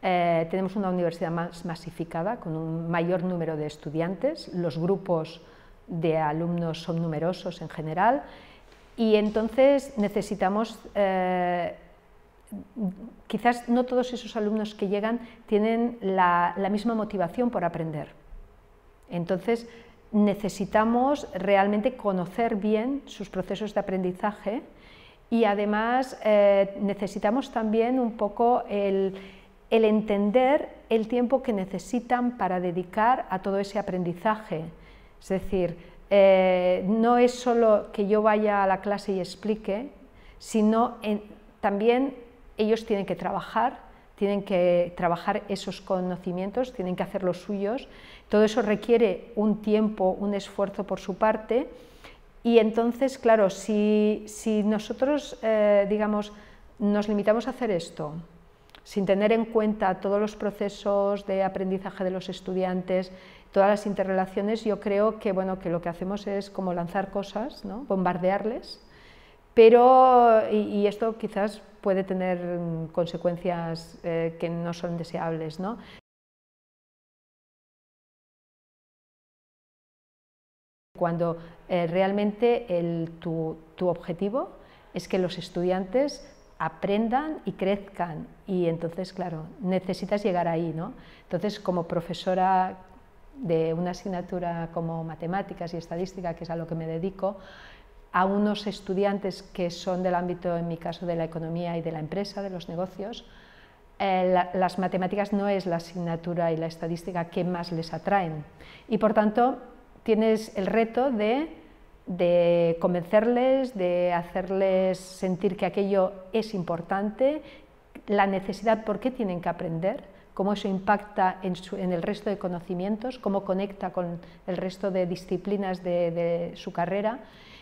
Eh, tenemos una universidad más masificada, con un mayor número de estudiantes, los grupos de alumnos son numerosos en general, y entonces necesitamos, eh, quizás no todos esos alumnos que llegan tienen la, misma motivación por aprender. Entonces necesitamos realmente conocer bien sus procesos de aprendizaje y además eh, necesitamos también un poco el el entender el tiempo que necesitan para dedicar a todo ese aprendizaje. Es decir, eh, no es solo que yo vaya a la clase y explique, sino también ellos tienen que trabajar, tienen que trabajar esos conocimientos, tienen que hacer los suyos. Todo eso requiere un tiempo, un esfuerzo por su parte. Y entonces, claro, si, nosotros, eh, digamos, nos limitamos a hacer esto, sin tener en cuenta todos los procesos de aprendizaje de los estudiantes, todas las interrelaciones, yo creo que, lo que hacemos es como lanzar cosas, ¿no? bombardearles, pero, y, esto quizás puede tener consecuencias eh, que no son deseables. ¿no? Cuando eh, realmente tu objetivo es que los estudiantes aprendan y crezcan. Y entonces, claro, necesitas llegar ahí, ¿no? Entonces, como profesora de una asignatura como matemáticas y estadística, que es a lo que me dedico, a unos estudiantes que son del ámbito, en mi caso, de la economía y de la empresa, de los negocios, eh, las matemáticas no es la asignatura y la estadística que más les atraen. Y por tanto, tienes el reto de de convencerles, de hacerles sentir que aquello es importante, la necesidad por qué tienen que aprender, cómo eso impacta en, el resto de conocimientos, cómo conecta con el resto de disciplinas de, su carrera.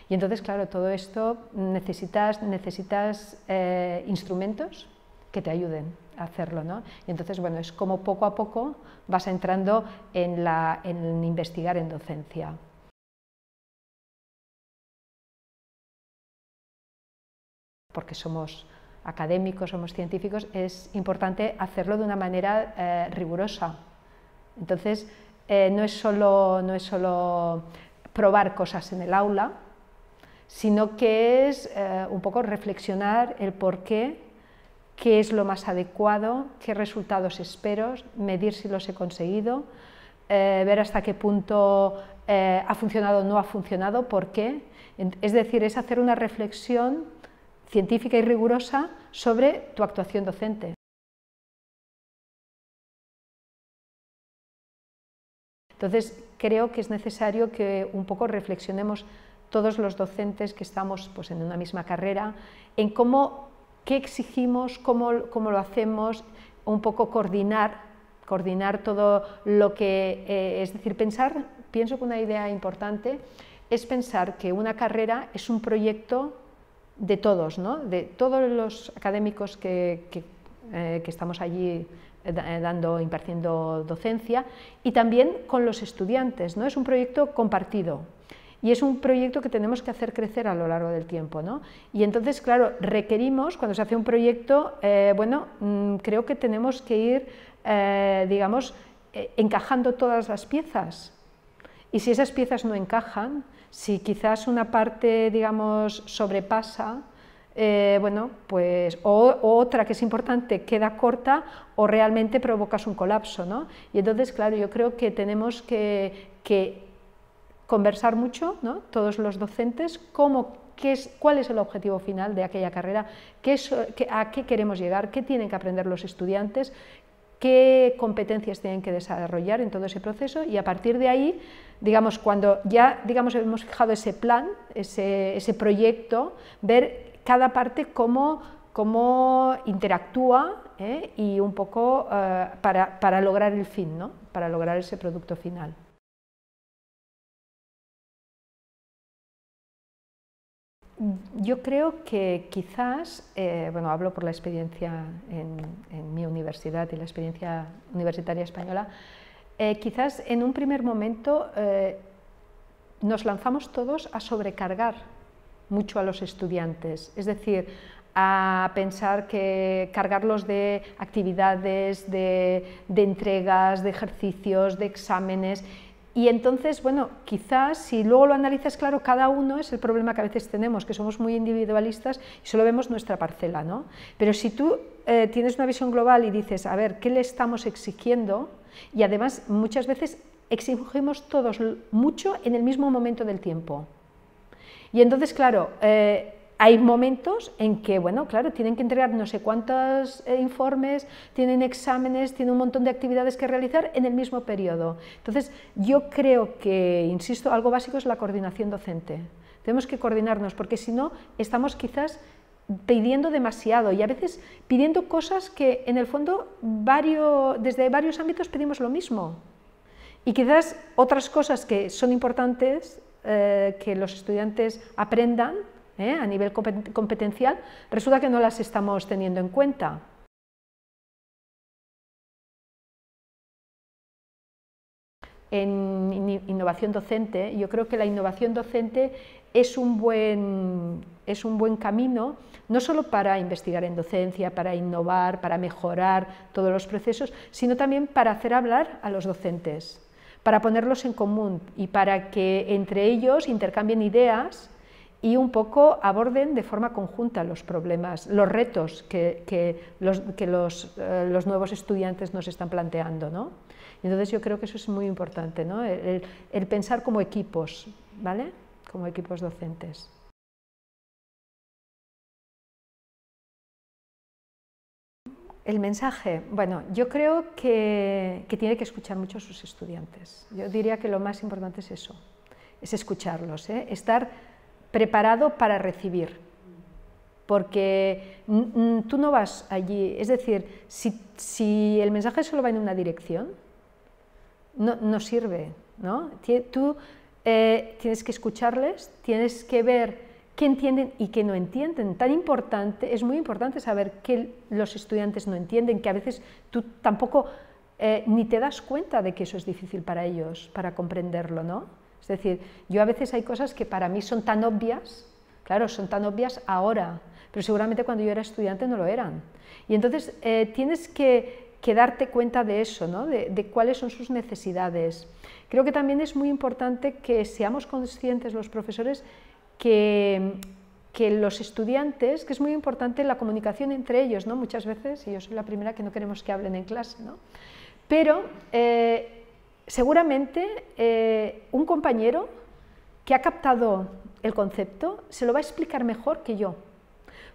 Y entonces, claro, todo esto necesitas, necesitas eh, instrumentos que te ayuden a hacerlo. Y entonces, bueno, es como poco a poco vas entrando en investigar en docencia. porque somos académicos, somos científicos, es importante hacerlo de una manera eh, rigurosa. Entonces, eh, no, es solo, no es solo probar cosas en el aula, sino que es eh, un poco reflexionar el por qué, qué es lo más adecuado, qué resultados espero, medir si los he conseguido, ver hasta qué punto ha funcionado o no ha funcionado, por qué. Es decir, es hacer una reflexión científica y rigurosa sobre tu actuación docente. Entonces, creo que es necesario que un poco reflexionemos todos los docentes que estamos pues, en una misma carrera, en cómo, qué exigimos, cómo, cómo lo hacemos, un poco coordinar, coordinar todo lo que, eh, es decir, pensar, pienso que una idea importante es pensar que una carrera es un proyecto de todos, ¿no? de todos los académicos que, eh, estamos allí eh, eh, dando, impartiendo docencia, y también con los estudiantes. ¿no? Es un proyecto compartido y es un proyecto que tenemos que hacer crecer a lo largo del tiempo. ¿no? Y entonces, claro, requerimos, cuando se hace un proyecto, bueno, mm, creo que tenemos que ir, digamos, encajando todas las piezas. Y si esas piezas no encajan, si quizás una parte, digamos, sobrepasa, eh, bueno, pues o, otra que es importante queda corta o realmente provocas un colapso, ¿no? Y entonces, claro, yo creo que tenemos que, conversar mucho, ¿no? Todos los docentes, cómo, qué es, cuál es el objetivo final de aquella carrera, a qué queremos llegar, qué tienen que aprender los estudiantes, qué competencias tienen que desarrollar en todo ese proceso y a partir de ahí, digamos, cuando ya digamos, hemos fijado ese plan, ese, proyecto, ver cada parte cómo, interactúa ¿eh? y un poco eh, para, para, lograr el fin, ¿no? para lograr ese producto final. Yo creo que quizás, eh, bueno, hablo por la experiencia en, mi universidad y la experiencia universitaria española, eh, quizás en un primer momento eh, nos lanzamos todos a sobrecargar mucho a los estudiantes, es decir, a pensar que cargarlos de actividades, de entregas, de ejercicios, de exámenes, y entonces, bueno, quizás si luego lo analizas, claro, cada uno es el problema que a veces tenemos, que somos muy individualistas y solo vemos nuestra parcela, ¿no? Pero si tú eh, tienes una visión global y dices, a ver, ¿qué le estamos exigiendo? Y además, muchas veces exigimos todos mucho en el mismo momento del tiempo. Y entonces, claro, eh, hay momentos en que, bueno, claro, tienen que entregar no sé cuántos eh, informes, tienen exámenes, tienen un montón de actividades que realizar en el mismo periodo. Entonces, yo creo que, insisto, algo básico es la coordinación docente. Tenemos que coordinarnos, porque si no, estamos quizás pidiendo demasiado y a veces pidiendo cosas que en el fondo desde varios ámbitos pedimos lo mismo. Y quizás otras cosas que son importantes eh, que los estudiantes aprendan ¿eh? a nivel competencial, resulta que no las estamos teniendo en cuenta. En innovación docente, yo creo que la innovación docente es un buen, es un buen camino, no solo para investigar en docencia, para innovar, para mejorar todos los procesos, sino también para hacer hablar a los docentes para ponerlos en común y para que entre ellos intercambien ideas y un poco aborden de forma conjunta los problemas, los retos que, que, los, eh, los, nuevos estudiantes nos están planteando. ¿no? Entonces yo creo que eso es muy importante, ¿no? el, pensar como equipos, ¿vale? como equipos docentes. El mensaje, bueno, yo creo que, que tiene que escuchar mucho a sus estudiantes. Yo diría que lo más importante es eso, es escucharlos, ¿eh? estar preparado para recibir, porque mm, mm, tú no vas allí, es decir, si, el mensaje solo va en una dirección, no, sirve, ¿no? Tú eh, tienes que escucharles, tienes que ver qué entienden y qué no entienden. Tan importante, es muy importante saber qué los estudiantes no entienden, que a veces tú tampoco eh, ni te das cuenta de que eso es difícil para ellos, para comprenderlo, ¿no? Es decir, yo a veces hay cosas que para mí son tan obvias, claro, son tan obvias ahora, pero seguramente cuando yo era estudiante no lo eran. Y entonces eh, tienes que, darte cuenta de eso, ¿no? de, cuáles son sus necesidades. Creo que también es muy importante que seamos conscientes los profesores que que los estudiantes, que es muy importante la comunicación entre ellos, ¿no? muchas veces, y yo soy la primera que no queremos que hablen en clase, ¿no? pero eh, seguramente eh, un compañero que ha captado el concepto se lo va a explicar mejor que yo,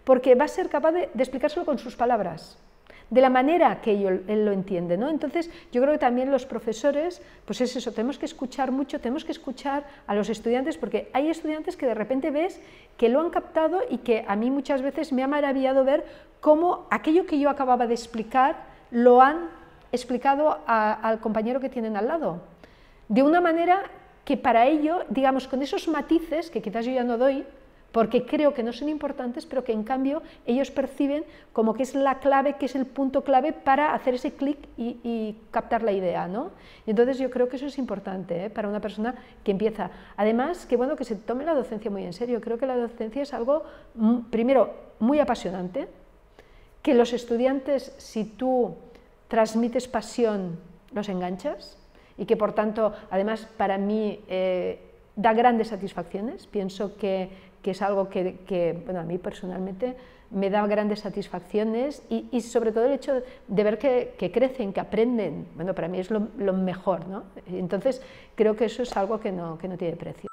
porque va a ser capaz de, explicárselo con sus palabras de la manera que él, lo entiende, ¿no? Entonces, yo creo que también los profesores, pues es eso, tenemos que escuchar mucho, tenemos que escuchar a los estudiantes, porque hay estudiantes que de repente ves que lo han captado y que a mí muchas veces me ha maravillado ver cómo aquello que yo acababa de explicar lo han explicado al compañero que tienen al lado, de una manera que para ello, digamos, con esos matices que quizás yo ya no doy, porque creo que no son importantes, pero que en cambio ellos perciben como que es la clave, que es el punto clave para hacer ese clic y, captar la idea. ¿no? Y entonces yo creo que eso es importante ¿eh? para una persona que empieza. Además, que bueno que se tome la docencia muy en serio. Creo que la docencia es algo, mm, primero, muy apasionante, que los estudiantes, si tú transmites pasión, los enganchas y que por tanto, además, para mí eh, da grandes satisfacciones. Pienso que, es algo que, bueno, a mí personalmente me da grandes satisfacciones y, sobre todo el hecho de ver que, crecen, que aprenden, bueno, para mí es lo, mejor, ¿no? Entonces, creo que eso es algo que no tiene precio.